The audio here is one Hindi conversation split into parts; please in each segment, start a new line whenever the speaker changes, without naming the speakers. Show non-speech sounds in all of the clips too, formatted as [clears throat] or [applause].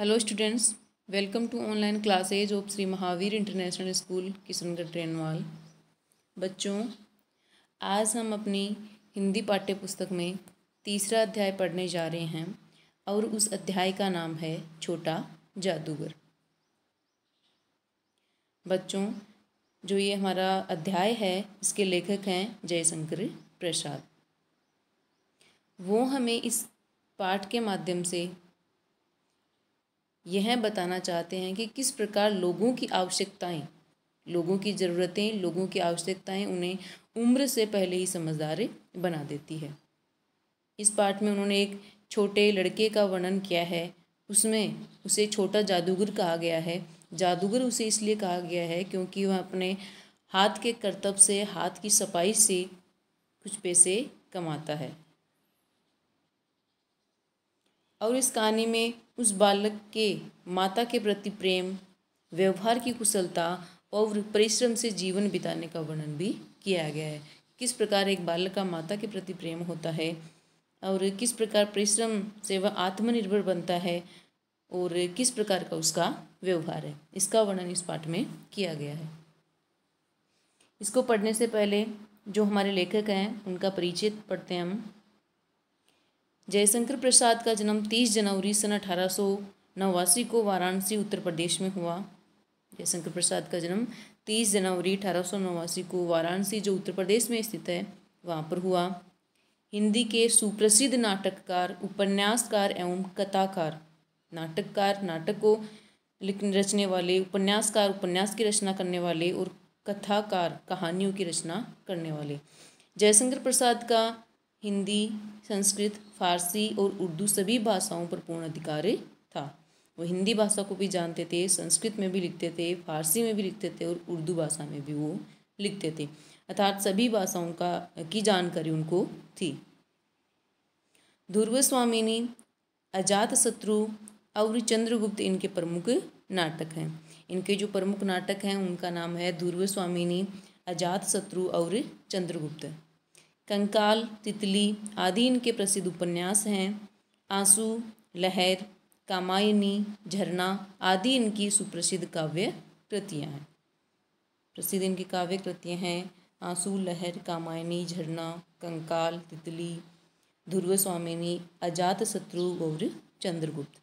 hello students welcome to online classes of Shri Mahavir international school Kishangarh ट्रेनवाल बच्चों आज हम अपनी हिंदी पाठ्य पुस्तक में तीसरा अध्याय पढ़ने जा रहे हैं और उस अध्याय का नाम है छोटा जादूगर बच्चों जो ये हमारा अध्याय है इसके लेखक हैं जयशंकर प्रसाद वो हमें इस पाठ के माध्यम से यह बताना चाहते हैं कि किस प्रकार लोगों की आवश्यकताएं लोगों की ज़रूरतें लोगों की आवश्यकताएं उन्हें उम्र से पहले ही समझदार बना देती है इस पाठ में उन्होंने एक छोटे लड़के का वर्णन किया है उसमें उसे छोटा जादूगर कहा गया है जादूगर उसे इसलिए कहा गया है क्योंकि वह अपने हाथ के करतब से हाथ की सफाई से कुछ पैसे कमाता है और इस कहानी में उस बालक के माता के प्रति प्रेम व्यवहार की कुशलता और परिश्रम से जीवन बिताने का वर्णन भी किया गया है किस प्रकार एक बालक का माता के प्रति प्रेम होता है और किस प्रकार परिश्रम से वह आत्मनिर्भर बनता है और किस प्रकार का उसका व्यवहार है इसका वर्णन इस पाठ में किया गया है इसको पढ़ने से पहले जो हमारे लेखक हैं उनका परिचय पढ़ते हैं हम जयशंकर प्रसाद का जन्म 30 जनवरी सन अठारह को वाराणसी उत्तर प्रदेश में हुआ जयशंकर प्रसाद का जन्म 30 जनवरी अठारह को वाराणसी जो उत्तर प्रदेश में स्थित है वहाँ पर हुआ हिंदी के सुप्रसिद्ध नाटककार उपन्यासकार एवं कथाकार नाटककार नाटक को लिखने रचने वाले उपन्यासकार उपन्यास की रचना करने वाले और कथाकार कहानियों की रचना करने वाले जयशंकर प्रसाद का हिंदी संस्कृत फारसी और उर्दू सभी भाषाओं पर पूर्ण अधिकार था वो हिंदी भाषा को भी जानते थे संस्कृत में भी लिखते थे फारसी में भी लिखते थे और उर्दू भाषा में भी वो लिखते थे अर्थात सभी भाषाओं का की जानकारी उनको थी ध्रुव स्वामिनी अजात शत्रु और चंद्रगुप्त इनके प्रमुख नाटक हैं इनके जो प्रमुख नाटक हैं उनका नाम है ध्रुव स्वामिनी अजात शत्रु और चंद्रगुप्त कंकाल तितली आदि इनके प्रसिद्ध उपन्यास हैं आंसू लहर कामायनी झरना आदि इनकी सुप्रसिद्ध काव्य कृतियाँ हैं प्रसिद्ध इनकी काव्य कृतियाँ हैं आंसू लहर कामायनी झरना कंकाल तितली ध्रुव स्वामिनी अजात शत्रु गौर चंद्रगुप्त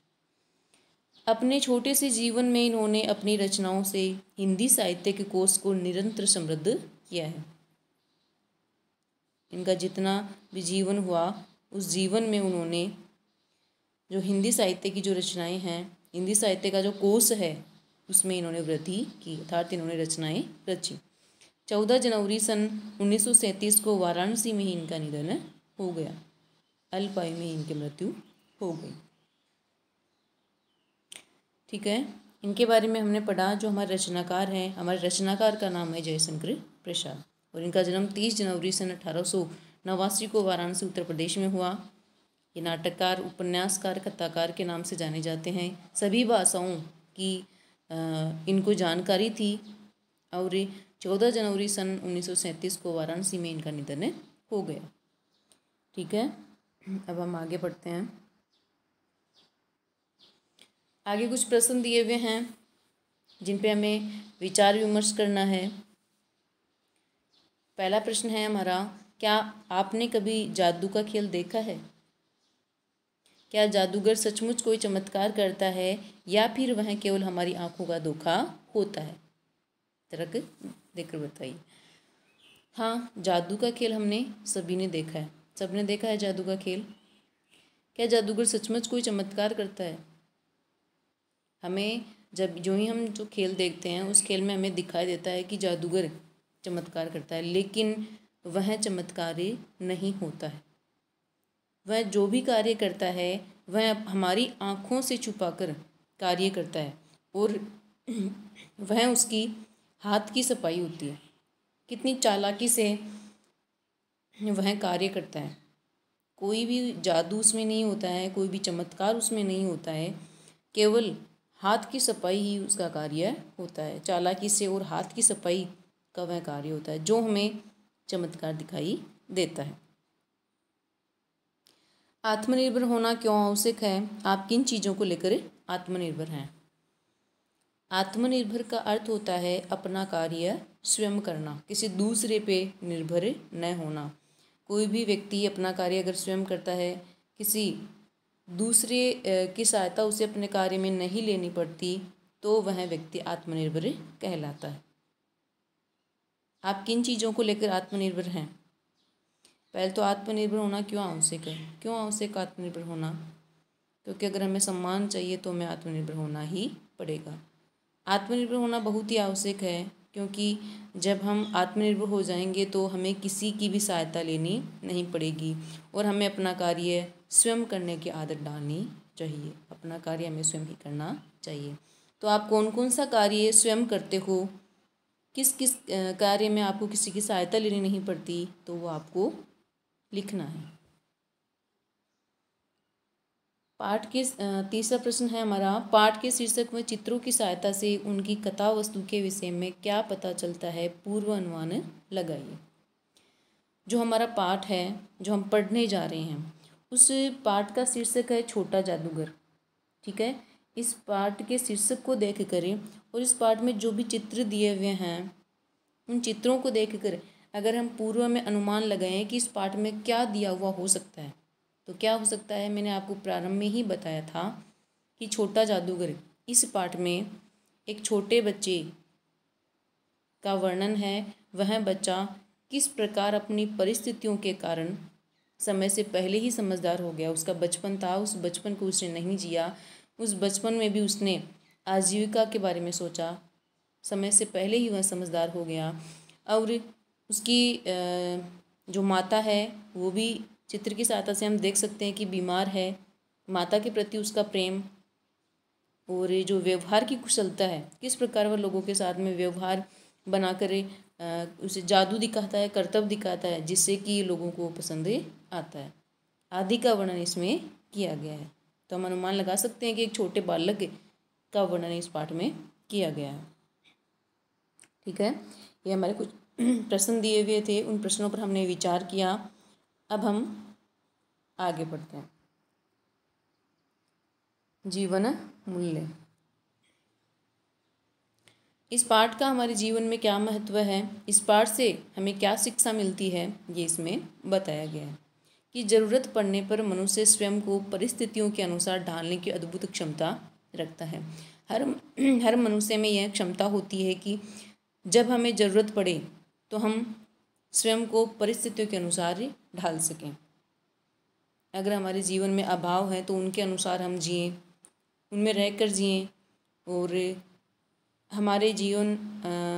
अपने छोटे से जीवन में इन्होंने अपनी रचनाओं से हिंदी साहित्य के कोष को निरंतर समृद्ध किया है इनका जितना भी जीवन हुआ उस जीवन में उन्होंने जो हिंदी साहित्य की जो रचनाएं हैं हिंदी साहित्य का जो कोर्स है उसमें इन्होंने वृद्धि की अर्थात इन्होंने रचनाएं रची चौदह जनवरी सन उन्नीस को वाराणसी में ही इनका निधन हो गया अल्पायु में में इनकी मृत्यु हो गई ठीक है इनके बारे में हमने पढ़ा जो हमारे रचनाकार हैं हमारे रचनाकार का नाम है जयशंकर प्रसाद और इनका जन्म तीस जनवरी सन अठारह नवासी को वाराणसी उत्तर प्रदेश में हुआ ये नाटककार उपन्यासकार कथाकार के नाम से जाने जाते हैं सभी भाषाओं की इनको जानकारी थी और चौदह जनवरी सन उन्नीस को वाराणसी में इनका निधन हो गया ठीक है अब हम आगे बढ़ते हैं आगे कुछ प्रश्न दिए हुए हैं जिन पे हमें विचार विमर्श करना है पहला प्रश्न है हमारा क्या आपने कभी जादू का खेल देखा है क्या जादूगर सचमुच कोई चमत्कार करता है या फिर वह केवल हमारी आंखों का धोखा होता है तरक देखकर बताइए हाँ जादू का खेल हमने सभी ने देखा है सबने देखा है जादू का खेल क्या जादूगर सचमुच कोई चमत्कार करता है हमें जब जो ही हम जो खेल देखते हैं उस खेल में हमें दिखाई देता है कि जादूगर चमत्कार करता है लेकिन वह चमत्कारी नहीं होता है वह जो भी कार्य करता है वह हमारी आँखों से छुपाकर कार्य करता है और [clears throat] वह उसकी हाथ की सफाई होती है कितनी चालाकी से वह कार्य करता है कोई भी जादू उसमें नहीं होता है कोई भी चमत्कार उसमें नहीं होता है केवल हाथ की सफाई ही उसका कार्य होता है चालाकी से और हाथ की सफाई का वह कार्य होता है जो हमें चमत्कार दिखाई देता है आत्मनिर्भर होना क्यों आवश्यक है आप किन चीज़ों को लेकर आत्मनिर्भर हैं आत्मनिर्भर का अर्थ होता है अपना कार्य स्वयं करना किसी दूसरे पे निर्भर न होना कोई भी व्यक्ति अपना कार्य अगर स्वयं करता है किसी दूसरे की सहायता उसे अपने कार्य में नहीं लेनी पड़ती तो वह व्यक्ति आत्मनिर्भर कहलाता है आप किन चीज़ों को लेकर आत्मनिर्भर हैं पहले तो आत्मनिर्भर होना क्यों आवश्यक है क्यों आवश्यक आत्मनिर्भर होना क्योंकि अगर हमें सम्मान चाहिए तो हमें आत्मनिर्भर होना ही पड़ेगा आत्मनिर्भर होना बहुत ही आवश्यक है क्योंकि जब हम आत्मनिर्भर हो जाएंगे तो हमें किसी की भी सहायता लेनी नहीं पड़ेगी और हमें अपना कार्य स्वयं करने की आदत डालनी चाहिए अपना कार्य हमें स्वयं ही करना चाहिए तो आप कौन कौन सा कार्य स्वयं करते हो किस किस कार्य में आपको किसी की सहायता लेनी नहीं पड़ती तो वो आपको लिखना है पाठ के तीसरा प्रश्न है हमारा पाठ के शीर्षक में चित्रों की सहायता से उनकी कथा वस्तु के विषय में क्या पता चलता है पूर्व अनुमान लगाइए जो हमारा पाठ है जो हम पढ़ने जा रहे हैं उस पाठ का शीर्षक है छोटा जादूगर ठीक है इस पाठ के शीर्षक को देख करें और इस पाठ में जो भी चित्र दिए हुए हैं उन चित्रों को देखकर अगर हम पूर्व में अनुमान लगाएं कि इस पाठ में क्या दिया हुआ हो सकता है तो क्या हो सकता है मैंने आपको प्रारंभ में ही बताया था कि छोटा जादूगर इस पाठ में एक छोटे बच्चे का वर्णन है वह बच्चा किस प्रकार अपनी परिस्थितियों के कारण समय से पहले ही समझदार हो गया उसका बचपन था उस बचपन को उसने नहीं जिया उस बचपन में भी उसने आजीविका के बारे में सोचा समय से पहले ही वह समझदार हो गया और उसकी जो माता है वो भी चित्र की सहायता से हम देख सकते हैं कि बीमार है माता के प्रति उसका प्रेम और ये जो व्यवहार की कुशलता है किस प्रकार वह लोगों के साथ में व्यवहार बना कर उसे जादू दिखाता है कर्तव्य दिखाता है जिससे कि लोगों को पसंद आता है आदि का वर्णन इसमें किया गया है तो हम अनुमान लगा सकते हैं कि एक छोटे बालक का वर्णन इस पाठ में किया गया है ठीक है ये हमारे कुछ [clears throat] प्रश्न दिए हुए थे उन प्रश्नों पर हमने विचार किया अब हम आगे बढ़ते हैं जीवन मूल्य इस पाठ का हमारे जीवन में क्या महत्व है इस पाठ से हमें क्या शिक्षा मिलती है ये इसमें बताया गया है कि ज़रूरत पड़ने पर मनुष्य स्वयं को परिस्थितियों के अनुसार ढालने की अद्भुत क्षमता रखता है हर हर मनुष्य में यह क्षमता होती है कि जब हमें ज़रूरत पड़े तो हम स्वयं को परिस्थितियों के अनुसार ही ढाल सकें अगर हमारे जीवन में अभाव है तो उनके अनुसार हम जिए उनमें रह कर जिए और हमारे जीवन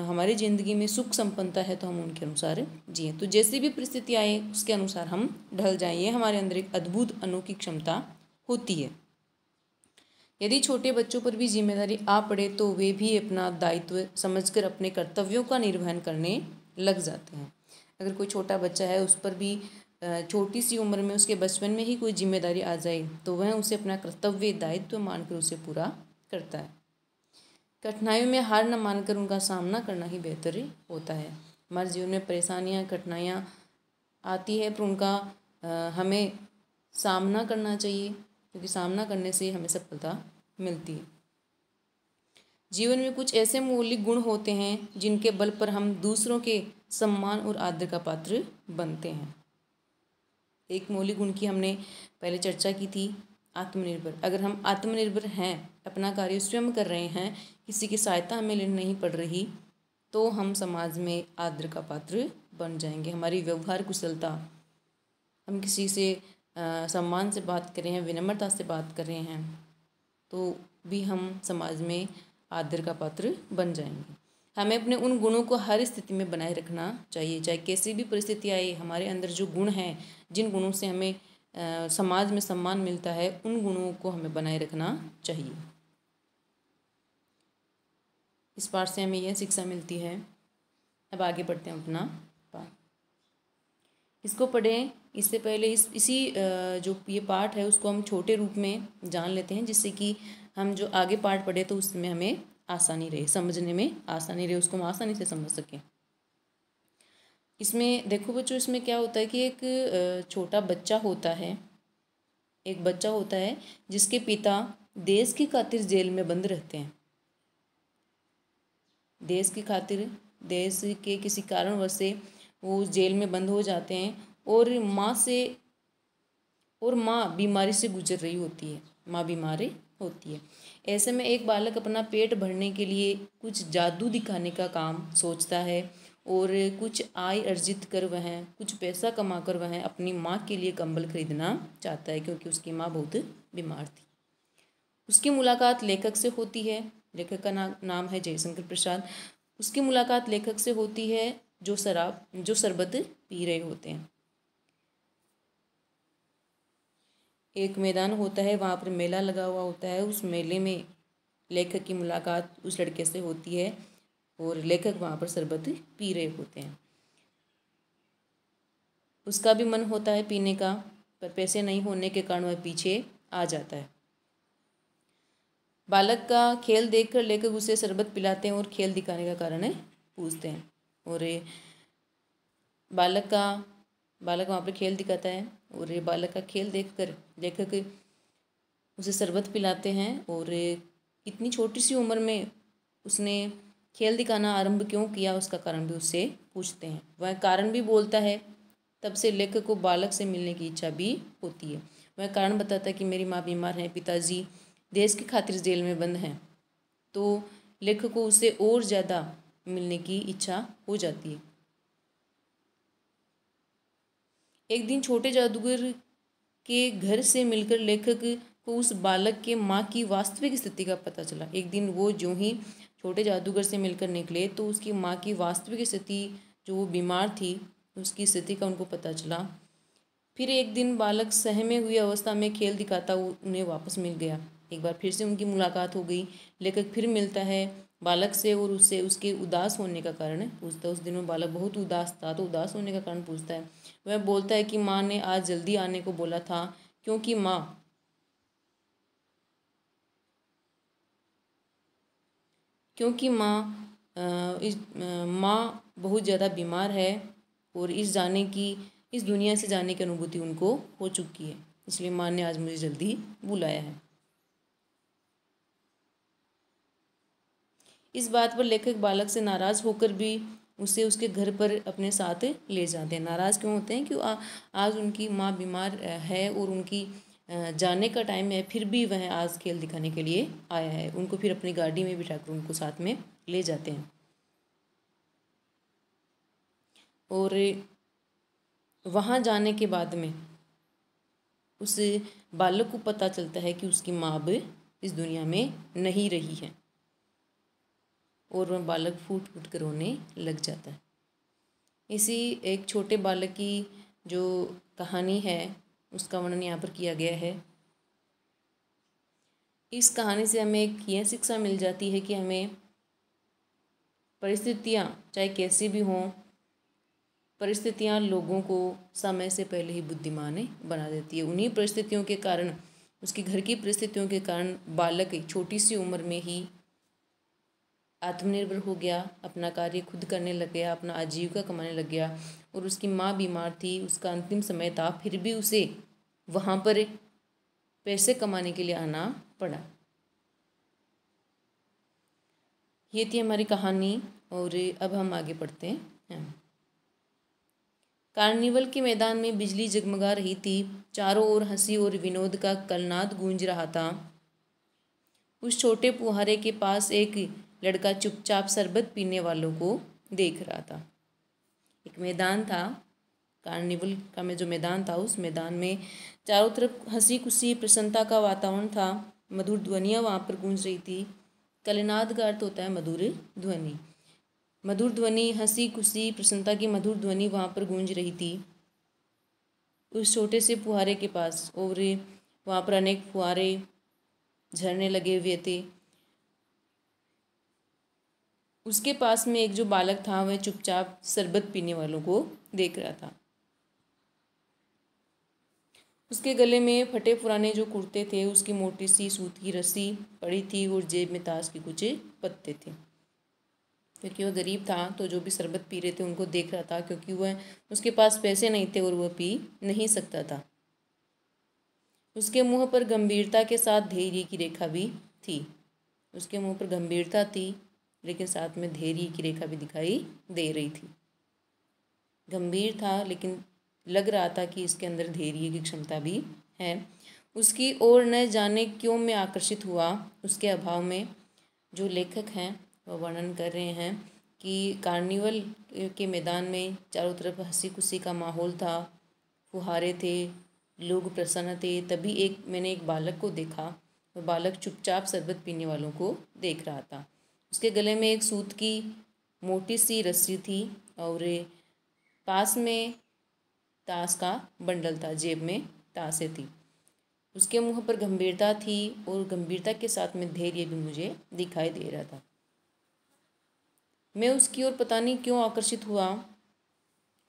हमारे ज़िंदगी में सुख संपन्नता है तो हम उनके अनुसार जिए तो जैसी भी परिस्थिति आए उसके अनुसार हम ढल जाए ये हमारे अंदर एक अद्भुत अनोखी क्षमता होती है यदि छोटे बच्चों पर भी जिम्मेदारी आ पड़े तो वे भी अपना दायित्व समझकर अपने कर्तव्यों का निर्वहन करने लग जाते हैं अगर कोई छोटा बच्चा है उस पर भी छोटी सी उम्र में उसके बचपन में ही कोई जिम्मेदारी आ जाए तो वह उसे अपना कर्तव्य दायित्व मानकर उसे पूरा करता है कठिनाइयों में हार न मानकर उनका सामना करना ही बेहतर होता है हमारे जीवन में परेशानियाँ कठिनाइयाँ आती है पर उनका हमें सामना करना चाहिए क्योंकि सामना करने से हमें सफलता मिलती है जीवन में कुछ ऐसे मौलिक गुण होते हैं जिनके बल पर हम दूसरों के सम्मान और आदर का पात्र बनते हैं एक मौलिक गुण की हमने पहले चर्चा की थी आत्मनिर्भर अगर हम आत्मनिर्भर हैं अपना कार्य स्वयं कर रहे हैं किसी की सहायता हमें लेनी नहीं पड़ रही तो हम समाज में आदर का पात्र बन जाएंगे हमारी व्यवहार कुशलता हम किसी से आ, सम्मान से बात कर रहे हैं विनम्रता से बात कर रहे हैं तो भी हम समाज में आदर का पात्र बन जाएंगे हमें अपने उन गुणों को हर स्थिति में बनाए रखना चाहिए चाहे कैसी भी परिस्थिति आए हमारे अंदर जो गुण हैं जिन गुणों से हमें आ, समाज में सम्मान मिलता है उन गुणों को हमें बनाए रखना चाहिए इस पाठ से हमें यह शिक्षा मिलती है अब आगे बढ़ते हैं अपना इसको पढ़ें इससे पहले इस इसी जो ये पार्ट है उसको हम छोटे रूप में जान लेते हैं जिससे कि हम जो आगे पार्ट पढ़े तो उसमें हमें आसानी रहे समझने में आसानी रहे उसको हम आसानी से समझ सकें इसमें देखो बच्चों इसमें क्या होता है कि एक छोटा बच्चा होता है एक बच्चा होता है जिसके पिता देश की खातिर जेल में बंद रहते हैं देश की खातिर देश के किसी कारणवश से वो उस जेल में बंद हो जाते हैं और माँ से और माँ बीमारी से गुजर रही होती है माँ बीमारी होती है ऐसे में एक बालक अपना पेट भरने के लिए कुछ जादू दिखाने का काम सोचता है और कुछ आय अर्जित कर वह कुछ पैसा कमा कर वह अपनी माँ के लिए कंबल खरीदना चाहता है क्योंकि उसकी माँ बहुत बीमार थी उसकी मुलाकात लेखक से होती है लेखक का ना, नाम है जयशंकर प्रसाद उसकी मुलाकात लेखक से होती है जो शराब जो शरबत पी रहे होते हैं एक मैदान होता है वहाँ पर मेला लगा हुआ होता है उस मेले में लेखक की मुलाकात उस लड़के से होती है और लेखक वहाँ पर शरबत पी रहे होते हैं उसका भी मन होता है पीने का पर पैसे नहीं होने के कारण वह पीछे आ जाता है बालक का खेल देखकर लेखक उसे शरबत पिलाते हैं और खेल दिखाने का कारण पूछते हैं और बालक का बालक वहाँ पर खेल दिखाता है और ये बालक का खेल देखकर लेखक उसे शरबत पिलाते हैं और इतनी छोटी सी उम्र में उसने खेल दिखाना आरंभ क्यों किया उसका कारण भी उससे पूछते हैं वह कारण भी बोलता है तब से लेखक को बालक से मिलने की इच्छा भी होती है वह कारण बताता है कि मेरी माँ बीमार है पिताजी देश की खातिर जेल में बंद हैं तो लेखक को उसे और ज़्यादा मिलने की इच्छा हो जाती है एक दिन छोटे जादूगर के घर से मिलकर लेखक को उस बालक के माँ की वास्तविक स्थिति का पता चला एक दिन वो जो ही छोटे जादूगर से मिलकर निकले तो उसकी माँ की वास्तविक स्थिति जो वो बीमार थी उसकी स्थिति का उनको पता चला फिर एक दिन बालक सहमे हुई अवस्था में खेल दिखाता उन्हें वापस मिल गया एक बार फिर से उनकी मुलाकात हो गई लेखक फिर मिलता है बालक से और उससे उसके उदास होने का कारण पूछता है उस दिन में बालक बहुत उदास था तो उदास होने का कारण पूछता है वह बोलता है कि माँ ने आज जल्दी आने को बोला था क्योंकि माँ क्योंकि माँ इस माँ बहुत ज़्यादा बीमार है और इस जाने की इस दुनिया से जाने की अनुभूति उनको हो चुकी है इसलिए माँ ने आज मुझे जल्दी बुलाया है इस बात पर लेखक बालक से नाराज़ होकर भी उसे उसके घर पर अपने साथ ले जाते हैं नाराज़ क्यों होते हैं क्यों आ, आज उनकी माँ बीमार है और उनकी जाने का टाइम है फिर भी वह आज खेल दिखाने के लिए आया है उनको फिर अपनी गाड़ी में बिठाकर उनको साथ में ले जाते हैं और वहाँ जाने के बाद में उस बालक को पता चलता है कि उसकी माँ अब इस दुनिया में नहीं रही है और वह बालक फूट फूट कर रोने लग जाता है इसी एक छोटे बालक की जो कहानी है उसका वर्णन यहाँ पर किया गया है इस कहानी से हमें एक यह शिक्षा मिल जाती है कि हमें परिस्थितियाँ चाहे कैसी भी हों परिस्थितियाँ लोगों को समय से पहले ही बुद्धिमान बना देती है उन्हीं परिस्थितियों के कारण उसकी घर की परिस्थितियों के कारण बालक छोटी सी उम्र में ही आत्मनिर्भर हो गया अपना कार्य खुद करने लग गया अपना आजीविका कमाने लग गया और उसकी माँ बीमार थी उसका अंतिम समय था फिर भी उसे वहाँ पर पैसे कमाने के लिए आना पड़ा ये थी हमारी कहानी और अब हम आगे पढ़ते हैं कार्निवल के मैदान में बिजली जगमगा रही थी चारों ओर हंसी और विनोद का कलनाद गूंज रहा था उस छोटे पुहारे के पास एक लड़का चुपचाप शरबत पीने वालों को देख रहा था एक मैदान था कार्निवल का में जो मैदान था उस मैदान में चारों तरफ हंसी खुशी प्रसन्नता का वातावरण था मधुर ध्वनियाँ वहाँ पर गूंज रही थी कलनाद का अर्थ होता है मधुर ध्वनि मधुर ध्वनि हंसी खुशी प्रसन्नता की मधुर ध्वनि वहाँ पर गूंज रही थी उस छोटे से फुहारे के पास और वहाँ पर अनेक फुहारे झरने लगे हुए थे उसके पास में एक जो बालक था वह चुपचाप शरबत पीने वालों को देख रहा था उसके गले में फटे पुराने जो कुर्ते थे उसकी मोटी सी सूत की रस्सी पड़ी थी और जेब में ताश के कुछ पत्ते थे क्योंकि वह गरीब था तो जो भी शरबत पी रहे थे उनको देख रहा था क्योंकि वह उसके पास पैसे नहीं थे और वह पी नहीं सकता था उसके मुंह पर गंभीरता के साथ धैर्य की रेखा भी थी उसके मुंह पर गंभीरता थी लेकिन साथ में धैर्य की रेखा भी दिखाई दे रही थी गंभीर था लेकिन लग रहा था कि इसके अंदर धैर्य की क्षमता भी है उसकी ओर न जाने क्यों मैं आकर्षित हुआ उसके अभाव में जो लेखक हैं वह वर्णन कर रहे हैं कि कार्निवल के मैदान में चारों तरफ हंसी खुशी का माहौल था फुहारे थे लोग प्रसन्न थे तभी एक मैंने एक बालक को देखा वह बालक चुपचाप शरबत पीने वालों को देख रहा था उसके गले में एक सूत की मोटी सी रस्सी थी और पास में ताश का बंडल था जेब में ताशें थी उसके मुंह पर गंभीरता थी और गंभीरता के साथ में धैर्य भी मुझे दिखाई दे रहा था मैं उसकी ओर पता नहीं क्यों आकर्षित हुआ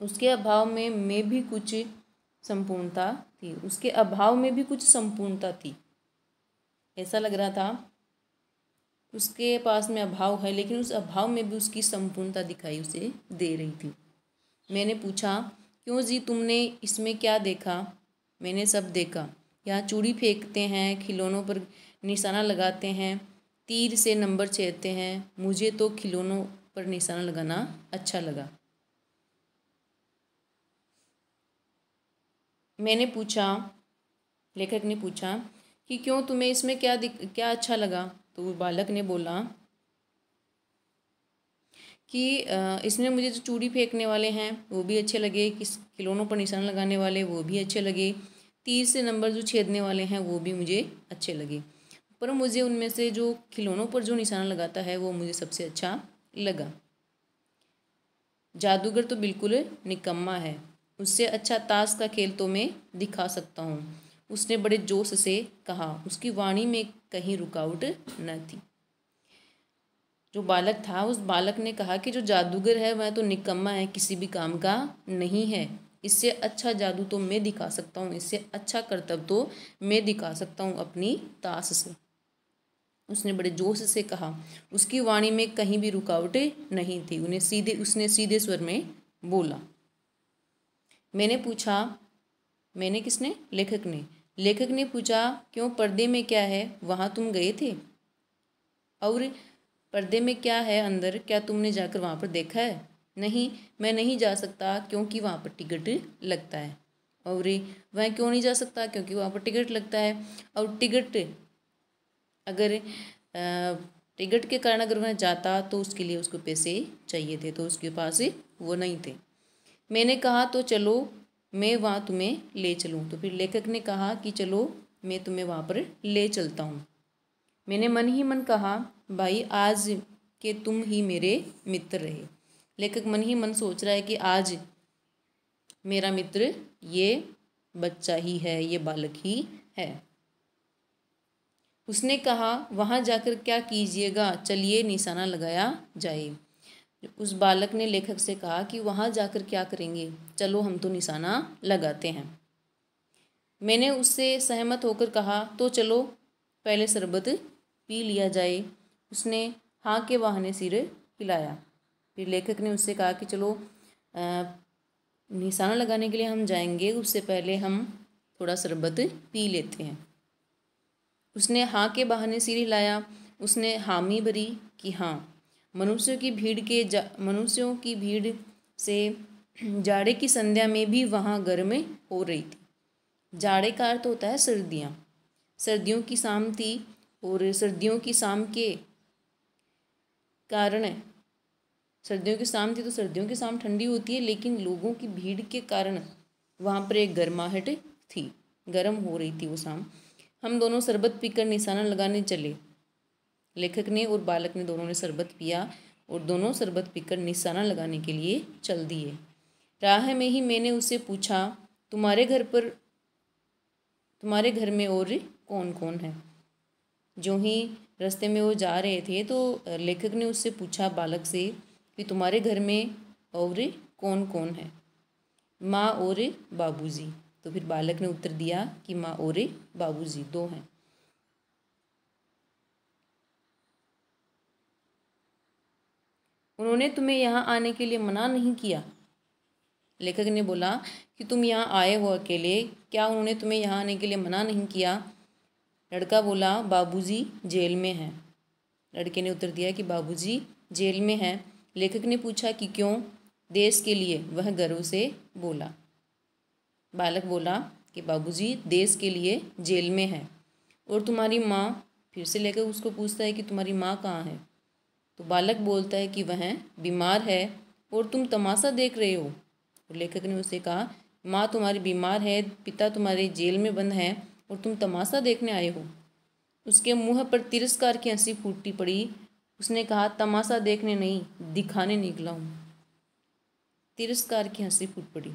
उसके अभाव में मैं भी कुछ संपूर्णता थी उसके अभाव में भी कुछ संपूर्णता थी ऐसा लग रहा था उसके पास में अभाव है लेकिन उस अभाव में भी उसकी संपूर्णता दिखाई उसे दे रही थी मैंने पूछा क्यों जी तुमने इसमें क्या देखा मैंने सब देखा यहाँ चूड़ी फेंकते हैं खिलौनों पर निशाना लगाते हैं तीर से नंबर छेदते हैं मुझे तो खिलौनों पर निशाना लगाना अच्छा लगा मैंने पूछा लेखक ने पूछा कि क्यों तुम्हें इसमें क्या क्या अच्छा लगा तो बालक ने बोला कि इसमें मुझे जो चूड़ी फेंकने वाले हैं वो भी अच्छे लगे किस खिलौनों पर निशान लगाने वाले वो भी अच्छे लगे तीर से नंबर जो छेदने वाले हैं वो भी मुझे अच्छे लगे पर मुझे उनमें से जो खिलौनों पर जो निशान लगाता है वो मुझे सबसे अच्छा लगा जादूगर तो बिल्कुल निकम्मा है उससे अच्छा ताश का खेल तो मैं दिखा सकता हूँ उसने बड़े जोश से कहा उसकी वाणी में कहीं रुकावट न थी जो बालक था उस बालक ने कहा कि जो जादूगर है वह तो निकम्मा है किसी भी काम का नहीं है इससे अच्छा जादू तो मैं दिखा सकता हूँ इससे अच्छा करतब तो मैं दिखा सकता हूँ अपनी ताश से उसने बड़े जोश से कहा उसकी वाणी में कहीं भी रुकावटें नहीं थी उन्हें सीधे उसने सीधे स्वर में बोला मैंने पूछा मैंने किसने लेखक ने लेखक ने पूछा क्यों पर्दे में क्या है वहाँ तुम गए थे और पर्दे में क्या है अंदर क्या तुमने जाकर वहाँ पर देखा है नहीं मैं नहीं जा सकता क्योंकि वहाँ पर टिकट लगता है और वह क्यों नहीं जा सकता क्योंकि वहाँ पर टिकट लगता है और टिकट अगर टिकट के कारण अगर वह जाता तो उसके लिए उसको पैसे चाहिए थे तो उसके पास वो नहीं थे मैंने कहा तो चलो मैं वहाँ तुम्हें ले चलूँ तो फिर लेखक ने कहा कि चलो मैं तुम्हें वहाँ पर ले चलता हूँ मैंने मन ही मन कहा भाई आज के तुम ही मेरे मित्र रहे लेखक मन ही मन सोच रहा है कि आज मेरा मित्र ये बच्चा ही है ये बालक ही है उसने कहा वहाँ जाकर क्या कीजिएगा चलिए निशाना लगाया जाए उस बालक ने लेखक से कहा कि वहाँ जाकर क्या करेंगे चलो हम तो निशाना लगाते हैं मैंने उससे सहमत होकर कहा तो चलो पहले शरबत पी लिया जाए उसने हाँ के बहाने सिर हिलाया फिर लेखक ने उससे कहा कि चलो आ, निशाना लगाने के लिए हम जाएंगे उससे पहले हम थोड़ा शरबत पी लेते हैं उसने हाँ के बहाने सिर हिलाया उसने हामी भरी कि हाँ मनुष्यों की भीड़ के मनुष्यों की भीड़ से जाड़े की संध्या में भी वहाँ गर्मी हो रही थी जाड़े का अर्थ होता है सर्दियाँ सर्दियों की शाम थी और सर्दियों की शाम के कारण सर्दियों की शाम थी तो सर्दियों की शाम ठंडी होती है लेकिन लोगों की भीड़ के कारण वहाँ पर एक गर्माहट थी गर्म हो रही थी वो शाम हम दोनों शरबत पीकर निशाना लगाने चले लेखक ने और बालक ने दोनों ने शरबत पिया और दोनों शरबत पीकर निशाना लगाने के लिए चल दिए राह में ही मैंने उसे पूछा तुम्हारे घर पर तुम्हारे घर में और कौन कौन है जो ही रास्ते में वो जा रहे थे तो लेखक ने उससे पूछा बालक से कि तुम्हारे घर में और कौन कौन है माँ और बाबूजी तो फिर बालक ने उत्तर दिया कि माँ और बाबूजी दो हैं उन्होंने तुम्हें यहाँ आने के लिए मना नहीं किया लेखक ने बोला कि तुम यहाँ आए हो अकेले क्या उन्होंने तुम्हें यहाँ आने के लिए मना नहीं किया लड़का बोला बाबूजी जेल में हैं लड़के ने उत्तर दिया कि बाबूजी जेल में हैं लेखक ने पूछा कि क्यों देश के लिए वह गर्व से बोला बालक बोला कि बाबूजी देश के लिए जेल में है और तुम्हारी माँ फिर से लेकर उसको पूछता है कि तुम्हारी माँ कहाँ है तो बालक बोलता है कि वह बीमार है और तुम तमाशा देख रहे हो और लेखक ने उसे कहा माँ तुम्हारी बीमार है पिता तुम्हारे जेल में बंद है और तुम तमाशा देखने आए हो उसके मुंह पर तिरस्कार की हंसी फूटी पड़ी उसने कहा तमाशा देखने नहीं दिखाने निकला हूँ तिरस्कार की हंसी फूट पड़ी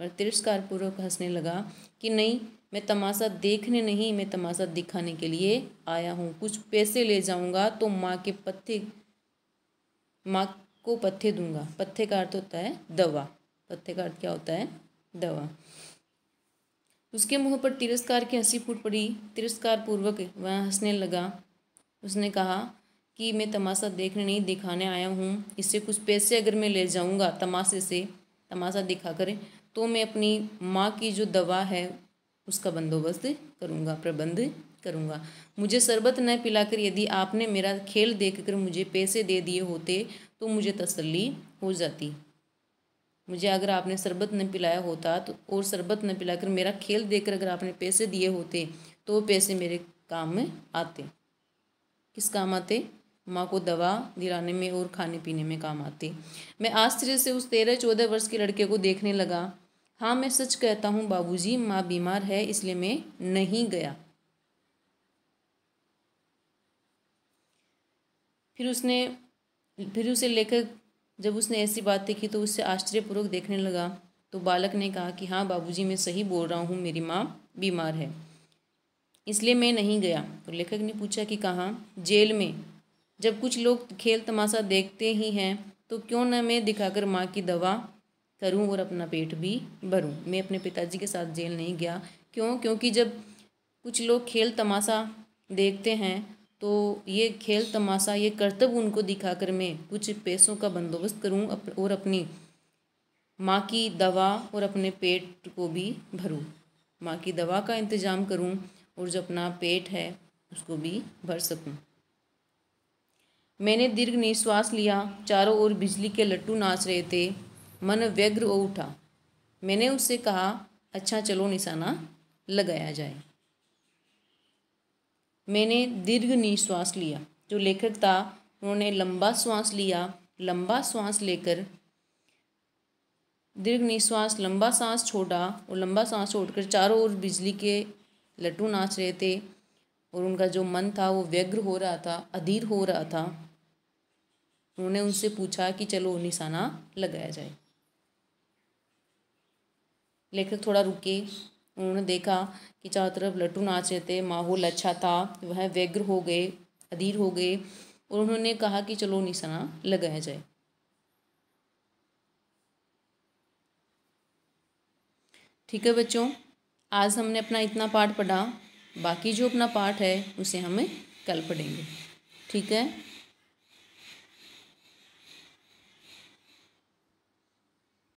और तिरस्कार पूर्वक हंसने लगा कि नहीं मैं तमाशा देखने नहीं मैं तमाशा दिखाने के लिए आया हूँ कुछ पैसे ले जाऊँगा तो माँ के पत्थे माँ को पत्थे दूंगा पत्थे का अर्थ होता है दवा पत्थे का अर्थ क्या होता है दवा उसके मुंह पर तिरस्कार की हंसी फूट पड़ी तिरस्कार पूर्वक वह हंसने लगा उसने कहा कि मैं तमाशा देखने नहीं दिखाने आया हूँ इससे कुछ पैसे अगर मैं ले जाऊँगा तमाशे से तमाशा दिखा कर तो मैं अपनी माँ की जो दवा है उसका बंदोबस्त करूँगा प्रबंध करूँगा मुझे शरबत न पिलाकर यदि आपने मेरा खेल देखकर मुझे पैसे दे दिए होते तो मुझे तसल्ली हो जाती मुझे अगर आपने शरबत न पिलाया होता तो और शरबत न पिलाकर मेरा खेल देखकर अगर आपने पैसे दिए होते तो पैसे मेरे काम में आते किस काम आते माँ को दवा दिलाने में और खाने पीने में काम आते मैं आश्चर्य से उस तेरह चौदह वर्ष के लड़के को देखने लगा हाँ मैं सच कहता हूँ बाबूजी माँ बीमार है इसलिए मैं नहीं गया फिर उसने फिर उसे लेखक जब उसने ऐसी बातें की तो उससे आश्चर्यपूर्वक देखने लगा तो बालक ने कहा कि हाँ बाबूजी मैं सही बोल रहा हूँ मेरी माँ बीमार है इसलिए मैं नहीं गया तो लेखक ने पूछा कि कहाँ जेल में जब कुछ लोग खेल तमाशा देखते ही हैं तो क्यों न मैं दिखाकर माँ की दवा करूँ और अपना पेट भी भरूँ मैं अपने पिताजी के साथ जेल नहीं गया क्यों क्योंकि जब कुछ लोग खेल तमाशा देखते हैं तो ये खेल तमाशा ये कर्तव्य उनको दिखाकर मैं कुछ पैसों का बंदोबस्त करूं अप, और अपनी माँ की दवा और अपने पेट को भी भरूं माँ की दवा का इंतज़ाम करूं और जो अपना पेट है उसको भी भर सकूं मैंने दीर्घ निश्वास लिया चारों ओर बिजली के लट्टू नाच रहे थे मन व्यग्र हो उठा मैंने उससे कहा अच्छा चलो निशाना लगाया जाए मैंने दीर्घ निश्वास लिया जो लेखक था उन्होंने लंबा श्वास लिया लंबा श्वास लेकर दीर्घ निश्वास लंबा सांस छोड़ा और लंबा सांस छोड़कर चारों ओर बिजली के लट्टू नाच रहे थे और उनका जो मन था वो व्यग्र हो रहा था अधीर हो रहा था उन्होंने उनसे पूछा कि चलो निशाना लगाया जाए लेखक थोड़ा रुके उन्होंने देखा कि चारों तरफ लट्टू नाच रहे थे माहौल अच्छा था वह व्यग्र हो गए अधीर हो गए और उन्होंने कहा कि चलो निशाना लगाया जाए ठीक है बच्चों आज हमने अपना इतना पाठ पढ़ा बाकी जो अपना पाठ है उसे हमें कल पढ़ेंगे ठीक है